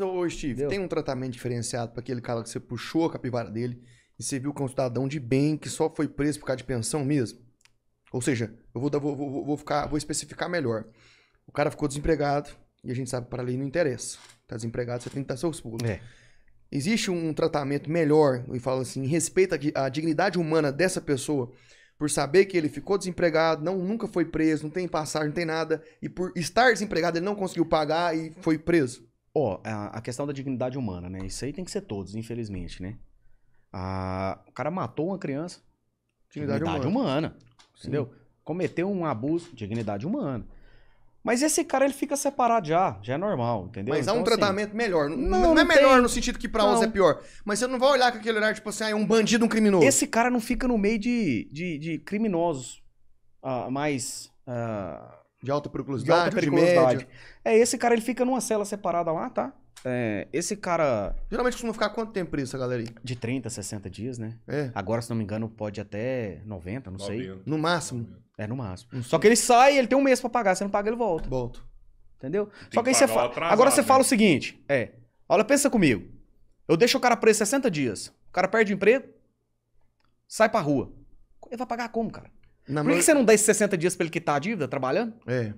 Ô, Steve, Deu. tem um tratamento diferenciado para aquele cara que você puxou a capivara dele e você viu que é um cidadão de bem que só foi preso por causa de pensão mesmo? Ou seja, eu vou, vou, vou, vou, ficar, vou especificar melhor. O cara ficou desempregado e a gente sabe que para ali lei não interessa. Tá desempregado, você tem que dar seus pulos. É. Existe um tratamento melhor e fala assim, respeita a dignidade humana dessa pessoa por saber que ele ficou desempregado, não nunca foi preso, não tem passagem, não tem nada, e por estar desempregado ele não conseguiu pagar e foi preso. Ó, oh, a, questão da dignidade humana, né? Isso aí tem que ser todos, infelizmente, né? Ah, o cara matou uma criança. Dignidade, dignidade humana. humana entendeu? Cometeu um abuso, dignidade humana. Mas esse cara ele fica separado já, já é normal, entendeu? Mas há então, um assim, tratamento melhor. Não, não, não, é tem. melhor no sentido que pra uns é pior. Mas você não vai olhar com aquele olhar, tipo assim, ah, é um bandido, um criminoso. Esse cara não fica no meio de, de, de criminosos ah, mais. Ah, de alta periculosidade, de, alta periculosidade. É, esse cara ele fica numa cela separada lá, tá? É, esse cara. Geralmente costuma ficar quanto tempo preso, essa aí? De 30, 60 dias, né? É. Agora, se não me engano, pode até 90, não sei. No máximo. É, no máximo. Só que ele sai, ele tem um mês para pagar. Você não paga, ele volta. Volto. Entendeu? Tem Só que, que aí você fala. Agora você né? fala o seguinte: é. Olha, pensa comigo. Eu deixo o cara preso 60 dias. O cara perde o emprego, sai pra rua. Ele vai pagar como, cara? Por que, que, você não dá esses 60 dias pra ele quitar a dívida trabalhando? É.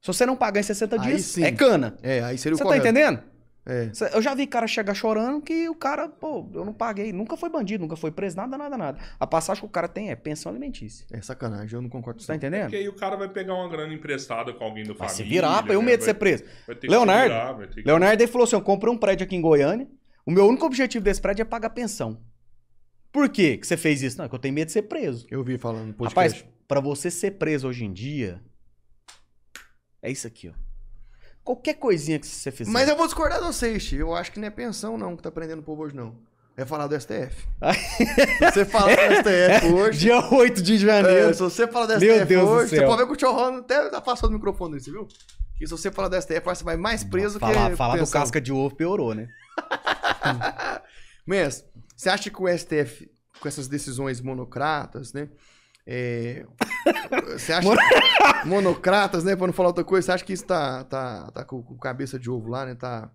Se você não pagar em 60 aí dias, sim. é cana. É, aí seria o Você tá entendendo? É. Eu já vi cara chegar chorando que o cara, pô, eu não paguei. Nunca foi bandido, nunca foi preso, nada, nada, nada. A passagem que o cara tem é pensão alimentícia. É sacanagem, eu não concordo com isso. Tá entendendo? Porque aí o cara vai pegar uma grana emprestada com alguém do vai família. Se virar, eu medo de ser preso. Leonardo, virar, que... Leonardo ele falou assim: eu comprei um prédio aqui em Goiânia. O meu único objetivo desse prédio é pagar pensão. Por quê que você fez isso? Não, é que eu tenho medo de ser preso. Eu vi falando no podcast. Rapaz, pra você ser preso hoje em dia, é isso aqui, ó. Qualquer coisinha que você fizer. Mas eu vou discordar de vocês, tio. Eu acho que não é pensão, não, que tá prendendo o povo hoje, não. É falar do STF. você fala do STF é, hoje. Dia 8 de janeiro. É, se você fala do STF Meu Deus hoje, você pode ver que o Tchorrano até tá afastou do microfone dele, você viu? E se você falar do STF, você vai mais preso que. Falar, falar do casca de ovo piorou, né? Mas, Você acha que o STF, com essas decisões monocratas, né? É... Você acha que... monocratas, né? Para não falar outra coisa, você acha que isso tá, tá, tá com cabeça de ovo lá, né? Tá,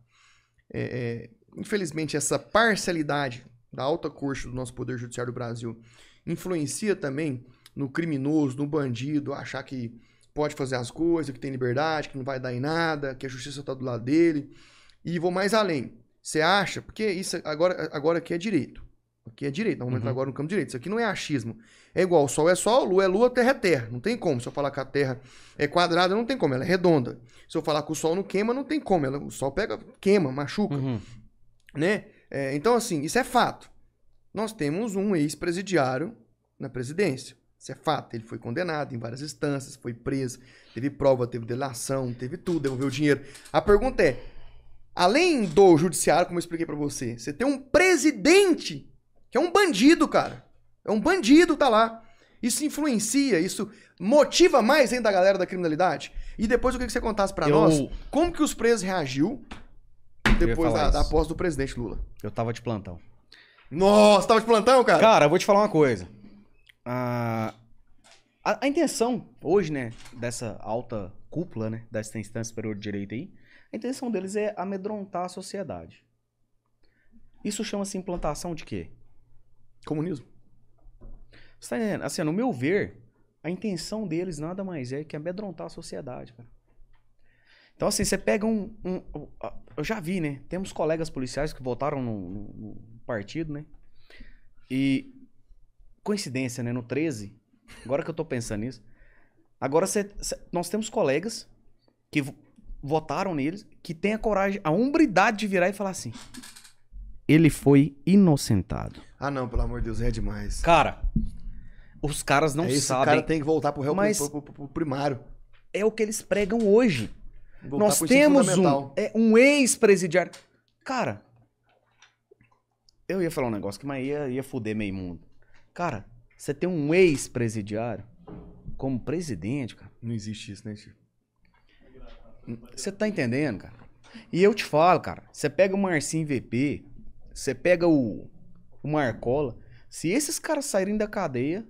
é, é... Infelizmente, essa parcialidade da alta corte do nosso Poder Judiciário do Brasil influencia também no criminoso, no bandido, achar que pode fazer as coisas, que tem liberdade, que não vai dar em nada, que a justiça está do lado dele. E vou mais além. Você acha, porque isso agora, agora aqui é direito. Aqui é direito, vamos uhum. entrar agora no campo direito. Isso aqui não é achismo. É igual, o sol é sol, lua é lua, terra é terra. Não tem como. Se eu falar que a terra é quadrada, não tem como, ela é redonda. Se eu falar que o sol não queima, não tem como. Ela, o sol pega, queima, machuca. Uhum. Né? É, então, assim, isso é fato. Nós temos um ex-presidiário na presidência. Isso é fato. Ele foi condenado em várias instâncias, foi preso, teve prova, teve delação, teve tudo, devolveu o dinheiro. A pergunta é: Além do judiciário, como eu expliquei para você, você tem um presidente que é um bandido, cara. É um bandido, tá lá. Isso influencia, isso motiva mais ainda a galera da criminalidade. E depois eu queria que você contasse para eu... nós como que os presos reagiu depois da, da posse do presidente Lula. Eu tava de plantão. Nossa, tava de plantão, cara? Cara, eu vou te falar uma coisa. a, a intenção hoje, né, dessa alta cúpula, né, dessa instância superior de direito aí, a intenção deles é amedrontar a sociedade. Isso chama-se implantação de quê? Comunismo. Você tá entendendo? Assim, no meu ver, a intenção deles nada mais é que amedrontar a sociedade, cara. Então, assim, você pega um, um, um. eu já vi, né? Temos colegas policiais que votaram no, no, no partido, né? E. Coincidência, né? No 13, agora que eu tô pensando nisso. Agora cê, cê, nós temos colegas que votaram neles, que tem a coragem, a hombridade de virar e falar assim: ele foi inocentado. Ah, não, pelo amor de Deus, é demais. Cara, os caras não é isso, sabem. O cara tem que voltar pro real mas pro, pro, pro, primário. É o que eles pregam hoje. Voltar Nós temos um, é, um ex-presidiário. Cara, eu ia falar um negócio que mas ia, ia fuder meio mundo. Cara, você tem um ex-presidiário como presidente, cara. Não existe isso, né, tio? Você tá entendendo, cara? E eu te falo, cara, você pega o Marcinho VP, você pega o, o Marcola, se esses caras saírem da cadeia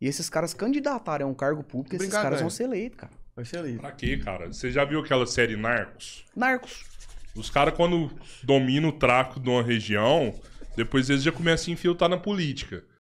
e esses caras candidatarem a um cargo público, esses caras é. vão ser eleitos, cara. Vai ser eleito. Pra quê, cara? Você já viu aquela série Narcos? Narcos. Os caras, quando dominam o traco de uma região, depois eles já começam a infiltrar na política.